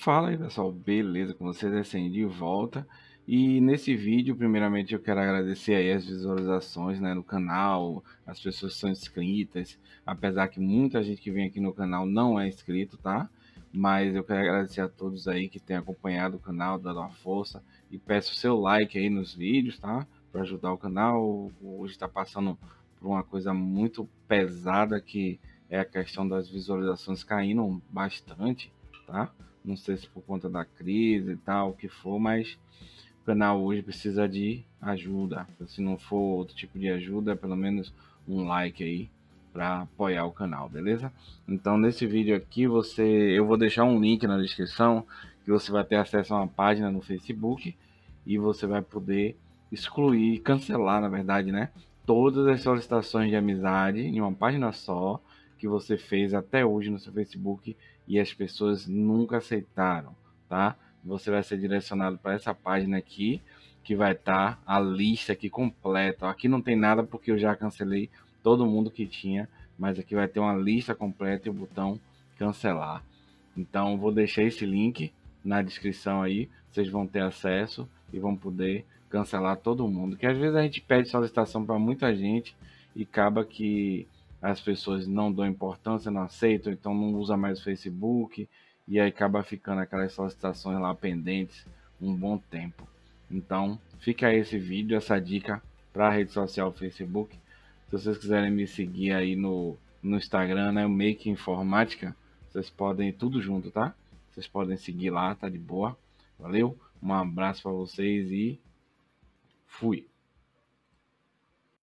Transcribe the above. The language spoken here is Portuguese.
Fala aí pessoal, beleza com vocês? É Sem de volta e nesse vídeo, primeiramente eu quero agradecer aí as visualizações né, no canal, as pessoas são inscritas, apesar que muita gente que vem aqui no canal não é inscrito, tá? Mas eu quero agradecer a todos aí que têm acompanhado o canal, dando a força e peço o seu like aí nos vídeos, tá? Para ajudar o canal, hoje está passando por uma coisa muito pesada que é a questão das visualizações caindo bastante, tá? Não sei se por conta da crise e tal, o que for, mas o canal hoje precisa de ajuda. Se não for outro tipo de ajuda, pelo menos um like aí para apoiar o canal, beleza? Então nesse vídeo aqui você, eu vou deixar um link na descrição que você vai ter acesso a uma página no Facebook e você vai poder excluir, cancelar, na verdade, né? Todas as solicitações de amizade em uma página só que você fez até hoje no seu Facebook e as pessoas nunca aceitaram, tá? Você vai ser direcionado para essa página aqui, que vai estar tá a lista aqui completa. Aqui não tem nada porque eu já cancelei todo mundo que tinha, mas aqui vai ter uma lista completa e o botão cancelar. Então vou deixar esse link na descrição aí, vocês vão ter acesso e vão poder cancelar todo mundo. Que às vezes a gente pede solicitação para muita gente e acaba que as pessoas não dão importância, não aceitam, então não usa mais o Facebook e aí acaba ficando aquelas solicitações lá pendentes um bom tempo. Então, fica aí esse vídeo, essa dica para a rede social Facebook. Se vocês quiserem me seguir aí no, no Instagram, né, Make Informática, vocês podem tudo junto, tá? Vocês podem seguir lá, tá de boa. Valeu, um abraço para vocês e fui.